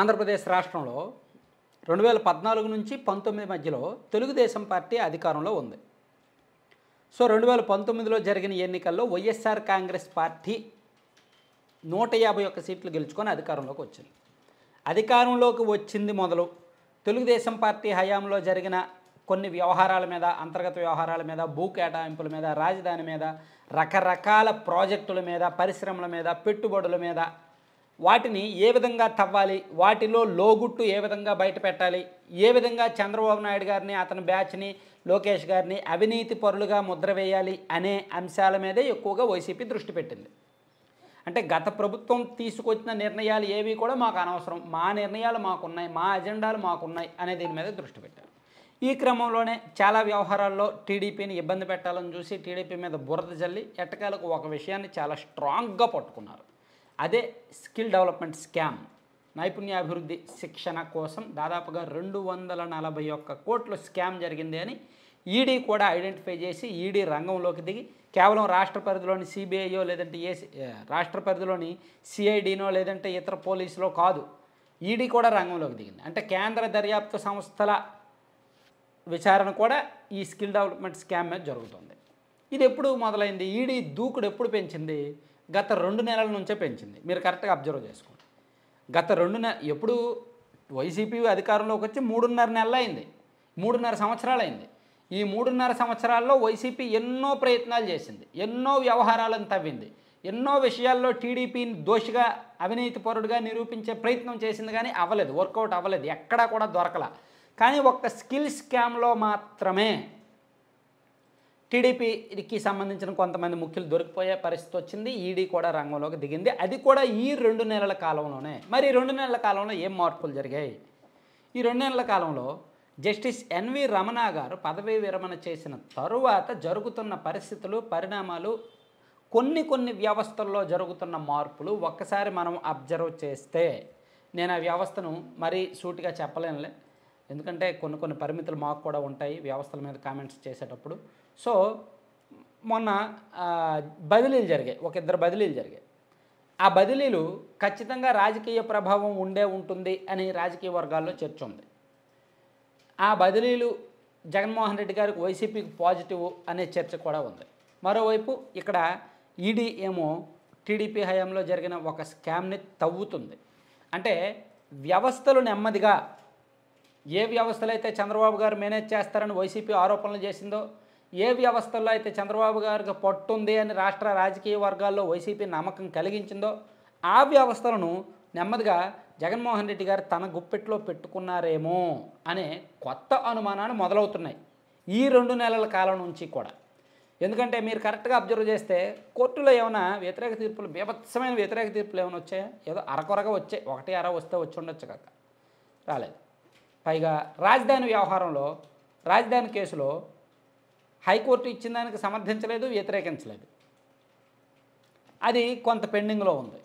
ఆంధ్రప్రదేశ్ రాష్ట్రంలో రెండు వేల పద్నాలుగు నుంచి పంతొమ్మిది మధ్యలో తెలుగుదేశం పార్టీ అధికారంలో ఉంది సో రెండు వేల పంతొమ్మిదిలో జరిగిన ఎన్నికల్లో వైఎస్ఆర్ కాంగ్రెస్ పార్టీ నూట యాభై ఒక్క సీట్లు గెలుచుకొని అధికారంలోకి వచ్చింది అధికారంలోకి వచ్చింది మొదలు తెలుగుదేశం పార్టీ హయాంలో జరిగిన కొన్ని వ్యవహారాల మీద అంతర్గత వ్యవహారాల మీద భూ కేటాయింపుల మీద రాజధాని మీద రకరకాల ప్రాజెక్టుల మీద పరిశ్రమల మీద పెట్టుబడుల మీద వాటిని ఏ విధంగా తవ్వాలి వాటిలో లోగుట్టు ఏ విధంగా బయట పెట్టాలి ఏ విధంగా చంద్రబాబు నాయుడు గారిని అతని బ్యాచ్ని లోకేష్ గారిని అవినీతి పరులుగా ముద్ర వేయాలి అనే అంశాల మీదే ఎక్కువగా వైసీపీ దృష్టి పెట్టింది అంటే గత ప్రభుత్వం తీసుకొచ్చిన నిర్ణయాలు ఏవి కూడా మాకు అనవసరం మా నిర్ణయాలు మాకున్నాయి మా అజెండాలు మాకున్నాయి అనే దీని మీద దృష్టి పెట్టారు ఈ క్రమంలోనే చాలా వ్యవహారాల్లో టీడీపీని ఇబ్బంది పెట్టాలని చూసి టీడీపీ మీద బురద జల్లి ఎట్టకాలకు ఒక విషయాన్ని చాలా స్ట్రాంగ్గా పట్టుకున్నారు అదే స్కిల్ డెవలప్మెంట్ స్కామ్ నైపుణ్యాభివృద్ధి శిక్షణ కోసం దాదాపుగా రెండు వందల నలభై ఒక్క కోట్లు స్కామ్ జరిగింది అని ఈడీ కూడా ఐడెంటిఫై చేసి ఈడీ రంగంలోకి దిగి కేవలం రాష్ట్ర పరిధిలోని సిబిఐయో లేదంటే ఏ రాష్ట్ర పరిధిలోని సిఐడినో లేదంటే ఇతర పోలీసులో కాదు ఈడీ కూడా రంగంలోకి దిగింది అంటే కేంద్ర దర్యాప్తు సంస్థల విచారణ కూడా ఈ స్కిల్ డెవలప్మెంట్ స్కామ్ మీద జరుగుతుంది ఇది ఎప్పుడు మొదలైంది ఈడీ దూకుడు ఎప్పుడు పెంచింది గత రెండు నెలల నుంచే పెంచింది మీరు కరెక్ట్గా అబ్జర్వ్ చేసుకోండి గత రెండు నెల ఎప్పుడు వైసీపీ అధికారంలోకి వచ్చి మూడున్నర నెలలు అయింది మూడున్నర సంవత్సరాలు అయింది ఈ మూడున్నర సంవత్సరాల్లో వైసీపీ ఎన్నో ప్రయత్నాలు చేసింది ఎన్నో వ్యవహారాలను తవ్వింది ఎన్నో విషయాల్లో టీడీపీని దోషిగా అవినీతి పరుడుగా నిరూపించే ప్రయత్నం చేసింది కానీ అవ్వలేదు వర్కౌట్ అవ్వలేదు ఎక్కడా కూడా దొరకల కానీ ఒక్క స్కిల్ స్కామ్లో మాత్రమే టీడీపీకి సంబంధించిన కొంతమంది ముఖ్యులు దొరికిపోయే పరిస్థితి వచ్చింది ఈడీ కూడా రంగంలోకి దిగింది అది కూడా ఈ రెండు నెలల కాలంలోనే మరి రెండు నెలల కాలంలో ఏం మార్పులు జరిగాయి ఈ రెండు నెలల కాలంలో జస్టిస్ ఎన్వి రమణ గారు పదవీ విరమణ చేసిన తరువాత జరుగుతున్న పరిస్థితులు పరిణామాలు కొన్ని కొన్ని వ్యవస్థల్లో జరుగుతున్న మార్పులు ఒక్కసారి మనం అబ్జర్వ్ చేస్తే నేను ఆ వ్యవస్థను మరీ సూటిగా చెప్పలేనులే ఎందుకంటే కొన్ని కొన్ని పరిమితులు మాకు కూడా ఉంటాయి వ్యవస్థల మీద కామెంట్స్ చేసేటప్పుడు సో మొన్న బదిలీలు జరిగాయి ఒక ఇద్దరు బదిలీలు జరిగాయి ఆ బదిలీలు ఖచ్చితంగా రాజకీయ ప్రభావం ఉండే ఉంటుంది అని రాజకీయ వర్గాల్లో చర్చ ఉంది ఆ బదిలీలు జగన్మోహన్ రెడ్డి గారికి వైసీపీకి పాజిటివ్ అనే చర్చ కూడా ఉంది మరోవైపు ఇక్కడ ఈడీ ఏమో టీడీపీ హయాంలో జరిగిన ఒక స్కామ్ని తవ్వుతుంది అంటే వ్యవస్థలు నెమ్మదిగా ఏ వ్యవస్థలు అయితే చంద్రబాబు గారు మేనేజ్ చేస్తారని వైసీపీ ఆరోపణలు చేసిందో ఏ వ్యవస్థల్లో అయితే చంద్రబాబు గారికి పట్టుంది అని రాష్ట్ర రాజకీయ వర్గాల్లో వైసీపీ నమ్మకం కలిగించిందో ఆ వ్యవస్థలను నెమ్మదిగా జగన్మోహన్ రెడ్డి గారు తన గుప్పెట్లో పెట్టుకున్నారేమో అనే కొత్త అనుమానాలు మొదలవుతున్నాయి ఈ రెండు నెలల కాలం నుంచి కూడా ఎందుకంటే మీరు కరెక్ట్గా అబ్జర్వ్ చేస్తే కోర్టులో ఏమైనా వ్యతిరేక తీర్పులు బీభత్సమైన వ్యతిరేక తీర్పులు ఏమైనా వచ్చాయా ఏదో అరకొరగా వచ్చాయి ఒకటి అర వస్తే వచ్చి ఉండొచ్చు కాక రాలేదు పైగా రాజధాని వ్యవహారంలో రాజధాని కేసులో హైకోర్టు ఇచ్చిన దానికి సమర్థించలేదు వ్యతిరేకించలేదు అది కొంత పెండింగ్లో ఉంది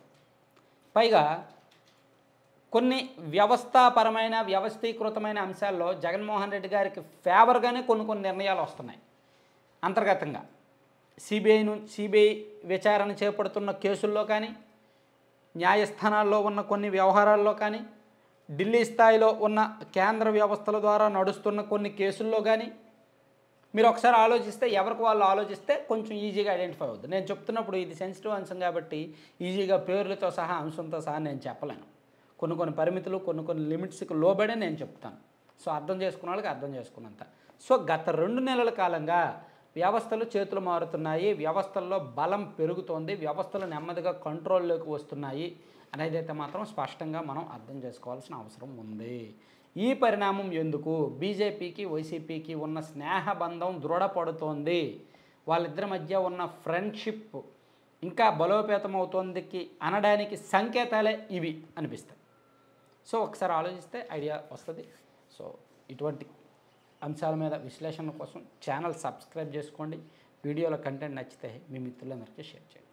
పైగా కొన్ని వ్యవస్థాపరమైన వ్యవస్థీకృతమైన అంశాల్లో జగన్మోహన్ రెడ్డి గారికి ఫేవర్గానే కొన్ని కొన్ని నిర్ణయాలు వస్తున్నాయి అంతర్గతంగా సిబిఐ నుంచి సిబిఐ విచారణ చేపడుతున్న కేసుల్లో కానీ న్యాయస్థానాల్లో ఉన్న కొన్ని వ్యవహారాల్లో కానీ ఢిల్లీ స్థాయిలో ఉన్న కేంద్ర వ్యవస్థల ద్వారా నడుస్తున్న కొన్ని కేసుల్లో కానీ మీరు ఒకసారి ఆలోచిస్తే ఎవరికి వాళ్ళు ఆలోచిస్తే కొంచెం ఈజీగా ఐడెంటిఫై అవుతుంది నేను చెప్తున్నప్పుడు ఇది సెన్సిటివ్ అంశం కాబట్టి ఈజీగా పేర్లతో సహా అంశంతో సహా నేను చెప్పలేను కొన్ని కొన్ని పరిమితులు కొన్ని కొన్ని లిమిట్స్కి లోబడే నేను చెప్తాను సో అర్థం చేసుకున్న వాళ్ళకి అర్థం చేసుకున్నంత సో గత రెండు నెలల కాలంగా వ్యవస్థలు చేతులు మారుతున్నాయి వ్యవస్థల్లో బలం పెరుగుతోంది వ్యవస్థలు నెమ్మదిగా కంట్రోల్లోకి వస్తున్నాయి అనేది అయితే మాత్రం స్పష్టంగా మనం అర్థం చేసుకోవాల్సిన అవసరం ఉంది ఈ పరిణామం ఎందుకు బీజేపీకి వైసీపీకి ఉన్న స్నేహబంధం దృఢపడుతోంది వాళ్ళిద్దరి మధ్య ఉన్న ఫ్రెండ్షిప్ ఇంకా బలోపేతం అవుతోందికి అనడానికి సంకేతాలే ఇవి అనిపిస్తాయి సో ఒకసారి ఆలోచిస్తే ఐడియా వస్తుంది సో ఇటువంటి అంశాల మీద విశ్లేషణ కోసం ఛానల్ సబ్స్క్రైబ్ చేసుకోండి వీడియోల కంటెంట్ నచ్చితే మీ మిత్రులందరికీ షేర్ చేయండి